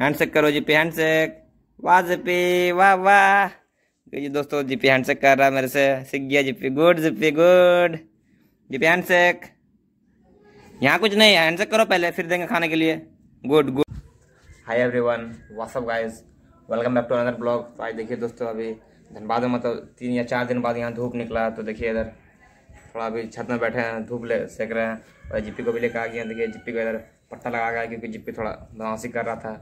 Handshake करो जी पे handshake वाह जीपी वाह वाह जी दोस्तों जीपी हैंडशेक कर रहा है मेरे से सीख गया Gippy good Gippy good Gippy handshake यहाँ कुछ नहीं है हैंडशेक करो पहले फिर देंगे खाने के लिए गुड गुड hi everyone what's up guys welcome back to another blog तो आज देखिए दोस्तों अभी धनबाद में मतलब तीन या चार दिन बाद यहाँ धूप निकला तो देखिए इधर थोड़ा अभी छत में बैठे हैं धूप ले सेक रहे हैं और जीपी को भी लेकर आ गए देखिए जीपी को इधर पट्टा लगा गया क्योंकि जीपी थोड़ा बदमाशी कर रहा था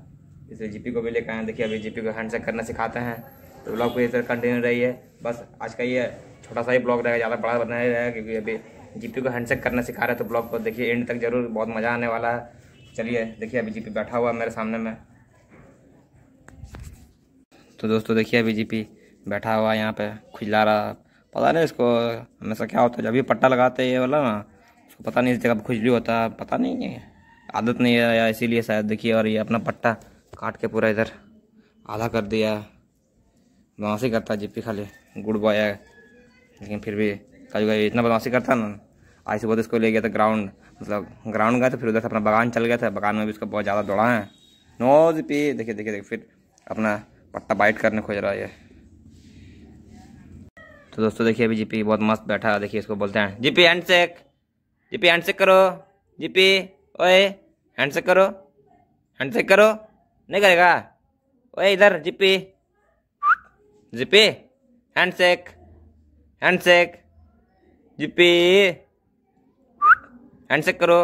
इसलिए जीपी को भी लेकर आए देखिए अभी जीपी को हैंड चेक करना सिखाते हैं तो ब्लॉग को इधर कंटिन्यू रही है बस आज का ये छोटा सा ही ब्लॉग रहेगा ज़्यादा बड़ा बना ही रहेगा क्योंकि अभी जीपी को हैंड चेक करना सिखा रहे तो ब्लॉग को देखिए एंड तक जरूर बहुत मज़ा आने वाला है चलिए देखिए अभी जीपी बैठा हुआ है मेरे सामने में तो दोस्तों देखिए अभी जीपी बैठा हुआ है यहाँ पे खुजला रहा पता नहीं इसको हमेशा क्या होता है जब भी पट्टा लगाते हैं ये वाला ना उसको पता नहीं इस जगह खुजली होता है पता नहीं आदत नहीं है या इसीलिए शायद देखिए और ये अपना पट्टा काट के पूरा इधर आधा कर दिया बदमाशी करता जिप्पी खाली गुड बॉय है लेकिन फिर भी कभी कभी इतना बदमाशी करता ना आज से बहुत तो इसको ले गया था ग्राउंड मतलब ग्राउंड गया था फिर उधर से अपना बागान चल गया था बागान में भी उसको बहुत ज़्यादा दौड़ा है नो जिप्पी देखिए देखिए देखिए फिर अपना पट्टा बाइट करने खोज रहा है तो दोस्तों देखिए अभी जीपी बहुत मस्त बैठा है देखिए इसको बोलते हैं जीपी हैंडशेक जीपी हैंडशेक करो जीपी ओए हैंडशेक करो हैंड हैंडशेक करो नहीं करेगा ओए इधर Gippy Gippy handshake Gippy shake करो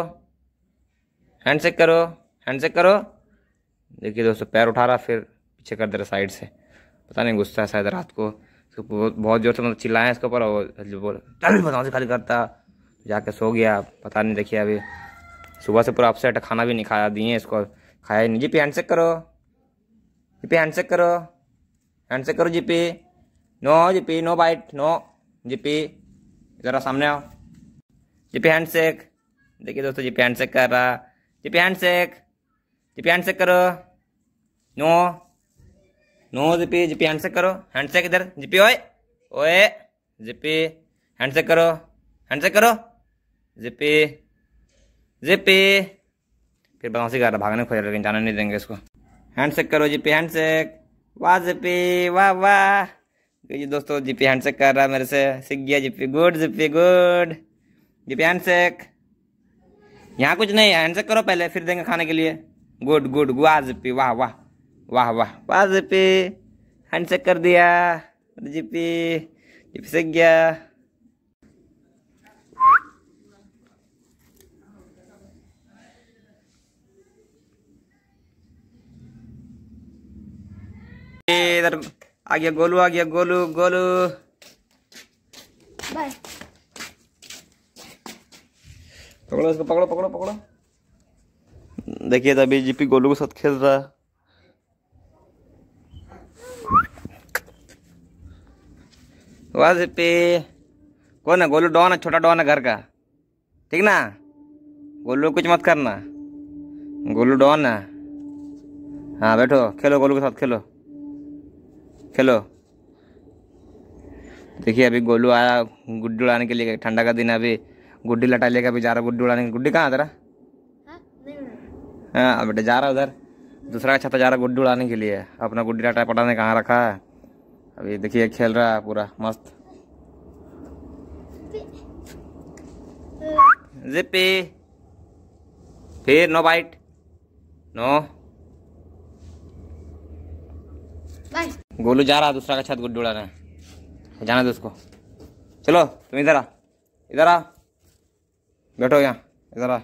हैंड शेक करो हैंड शेक करो देखिए दोस्तों पैर उठा रहा फिर पीछे कर दे रहा साइड से पता नहीं गुस्सा है शायद रात को उसको बहुत बहुत जोर से मतलब चिल्लाए इसके ऊपर और बोल चल बताओ से खाली करता जाके सो गया पता नहीं देखिए अभी सुबह से पूरा अपसेट खाना भी नहीं खाया दिए इसको खाया नहीं जीपी हैंडसेक करो जीपी हैंडसेक करो हैंडसेक करो Gippy no Gippy no bite no Gippy ज़रा सामने आओ जीपी हैंडसेक देखिए दोस्तों जीपी हैंडसेक कर रहा जीपी हैंडसेक जीपी हैंडसेक करो no no Gippy Gippy handshake करो हैंडसेक इधर जीपी ओए ओए जीपी हैंडसेक करो हैंडसेक करो जीपी जीपी फिर बदमाशी कर रहा भागने खोज लेकिन जाने नहीं देंगे इसको हैंड हैंडसेक करो जीपी हैंड हैंडसेक वाह जीपी वाह वाह जी दोस्तों जीपी हैंड हैंडसेक कर रहा मेरे से सीख गया Gippy good Gippy good Gippy hand handshake यहाँ कुछ नहीं हैंड हैंडसेक करो पहले फिर देंगे खाने के लिए गुड गुड वाह जीपी वाह वाह वाह वाह वाह जीपी हैंड हैंडसेक कर दिया जीपी जीपी सीख गया इधर आ गया गोलू आ गया गोलू गोलू पकड़ो इसको पकड़ो पकड़ो पकड़ो देखिए तो अभी जीपी गोलू के साथ खेल रहा है वाह जीपी कौन है गोलू डॉन है छोटा डॉन है घर का ठीक ना गोलू कुछ मत करना गोलू डॉन है हाँ बैठो खेलो गोलू के साथ खेलो खेलो देखिए अभी गोलू आया गुड्डी उड़ाने के लिए ठंडा का दिन है अभी गुड्डी लटा लेगा अभी जा रहा गुड्डी उड़ाने गुड्डी कहाँ उधर हाँ, हाँ बेटा जा रहा उधर दूसरा छत्ता जा रहा गुड्डी उड़ाने के लिए अपना गुड्डी लटा पटा ने कहाँ रखा है अभी देखिए खेल रहा है पूरा मस्त जिपी फिर no bite no bite Golu जा रहा दूसरा का छत गुड उड़ा रहा है जाना दो उसको चलो तुम इधर आ इधर आ बैठो यहाँ इधर आ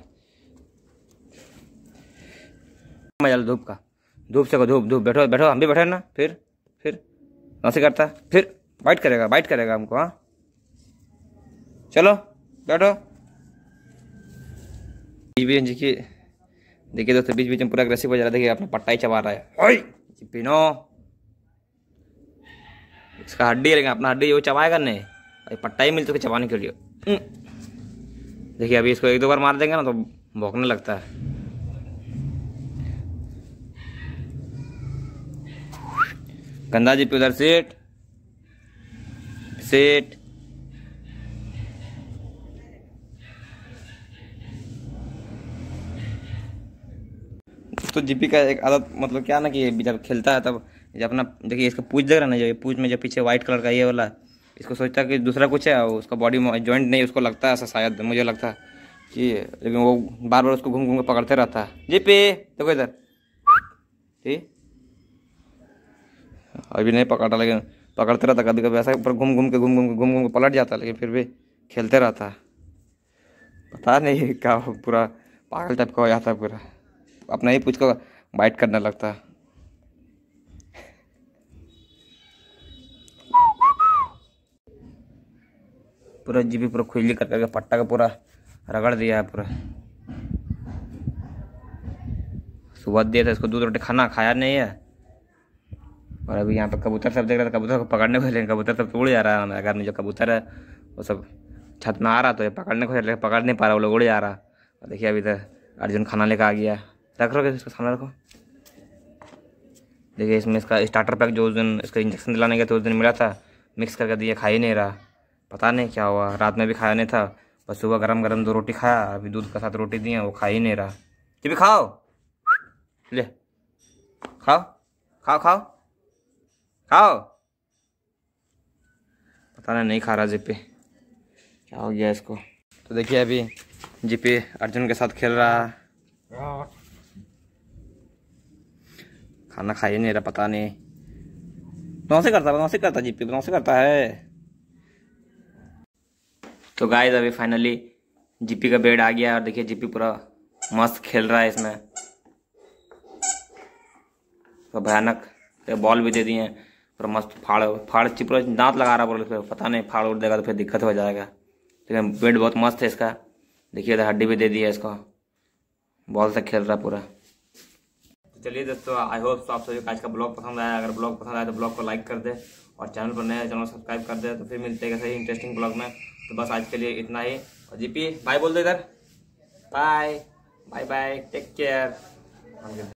मजा धूप का धूप से को धूप धूप बैठो बैठो हम भी बैठे ना फिर फिर नौसे करता फिर बाइट करेगा बाइट करेगा हमको हाँ चलो बैठो बीच बीच की देखिए दोस्तों बीच बीच में पूरा अग्रेसिव हो जा रहा है देखिए अपना पट्टा ही चबा रहा है पिनो इसका हड्डी रहेगा अपना हड्डी वो चबाएगा नहीं अरे पट्टा ही मिलता तो है चबाने के लिए हम्म। देखिए अभी इसको एक दो बार मार देंगे ना तो भोंकने लगता है गंदा जी पे उधर सेठ सेठ तो जीपी का एक आदत मतलब क्या ना कि जब खेलता है तब तो जब अपना देखिए इसका पूछ देख रहा ना जो पूछ में जब पीछे व्हाइट कलर का ये वाला इसको सोचता कि दूसरा कुछ है और उसका बॉडी जॉइंट नहीं उसको लगता है ऐसा शायद मुझे लगता है कि लेकिन वो बार बार उसको घूम घूम के पकड़ते रहता है जी पे देखो इधर ठीक अभी नहीं पकड़ा लेकिन पकड़ते रहता कभी कभी ऐसा ऊपर घूम घूम के घूम घूम के घूम घूम के पलट जाता लेकिन फिर भी खेलते रहता पता नहीं क्या पूरा पागल टाइप का हो जाता पूरा अपना ही पूछ कर बाइट करने लगता है पूरा जीपी पूरा खुजली कर करके पट्टा का पूरा रगड़ दिया है पूरा सुबह दिया था इसको दूध रोटी खाना खाया नहीं है और अभी यहाँ पर कबूतर सब देख रहा था कबूतर को पकड़ने को लेकिन कबूतर सब उड़ जा रहा है अगर जो कबूतर है वो सब छत में आ रहा तो ये पकड़ने को लेकिन पकड़ नहीं पा रहा वो लोग उड़ जा रहा और देखिए अभी तो अर्जुन खाना लेकर आ गया रख रखोगे इसको सामने रखो देखिए इसमें इसका स्टार्टर पैक जो उस दिन इसको इंजेक्शन दिलाने गया तो उस दिन मिला था मिक्स करके दिया खा ही नहीं रहा पता नहीं क्या हुआ रात में भी खाया नहीं था बस सुबह गरम गरम दो रोटी खाया अभी दूध के साथ रोटी दी है वो खा ही नहीं रहा जी भी खाओ ले खाओ खाओ खाओ खाओ पता नहीं नहीं खा रहा जिपे क्या हो गया इसको तो देखिए अभी जीपे अर्जुन के साथ खेल रहा खाना खा ही नहीं रहा पता नहीं से करता से करता जीपे से करता है तो गाइस अभी फाइनली जीपी का बेड आ गया और देखिए जीपी पूरा मस्त खेल रहा है इसमें तो भयानक बॉल भी दे दिए हैं मस्त फाड़ फाड़ चिप दांत लगा रहा बोल फिर पता नहीं फाड़ उड़ देगा तो फिर दिक्कत हो जाएगा लेकिन बेड बहुत मस्त है इसका देखिए इधर हड्डी भी दे दी है इसको बॉल से खेल रहा पूरा तो चलिए दोस्तों आई होप तो आप सभी आज का ब्लॉग पसंद आया अगर ब्लॉग पसंद आया तो ब्लॉग को लाइक कर दे और चैनल पर नया चैनल सब्सक्राइब कर दे तो फिर मिलते हैं कैसे इंटरेस्टिंग ब्लॉग में तो बस आज के लिए इतना ही और जीपी बाय बोल दो इधर bye bye bye take care